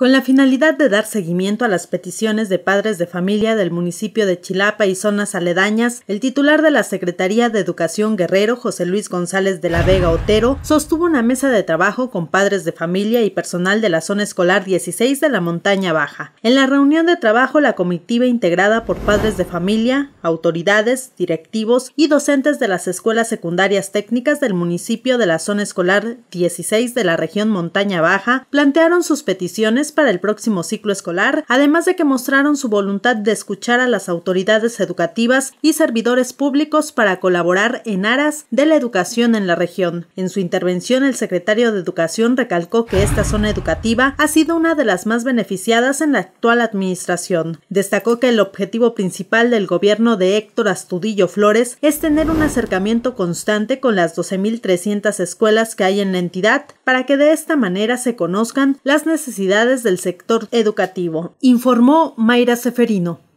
Con la finalidad de dar seguimiento a las peticiones de padres de familia del municipio de Chilapa y zonas aledañas, el titular de la Secretaría de Educación Guerrero, José Luis González de la Vega Otero, sostuvo una mesa de trabajo con padres de familia y personal de la zona escolar 16 de la Montaña Baja. En la reunión de trabajo, la comitiva integrada por padres de familia, autoridades, directivos y docentes de las escuelas secundarias técnicas del municipio de la zona escolar 16 de la región Montaña Baja plantearon sus peticiones para el próximo ciclo escolar, además de que mostraron su voluntad de escuchar a las autoridades educativas y servidores públicos para colaborar en aras de la educación en la región. En su intervención, el secretario de Educación recalcó que esta zona educativa ha sido una de las más beneficiadas en la actual administración. Destacó que el objetivo principal del gobierno de Héctor Astudillo Flores es tener un acercamiento constante con las 12.300 escuelas que hay en la entidad para que de esta manera se conozcan las necesidades del sector educativo, informó Mayra Seferino.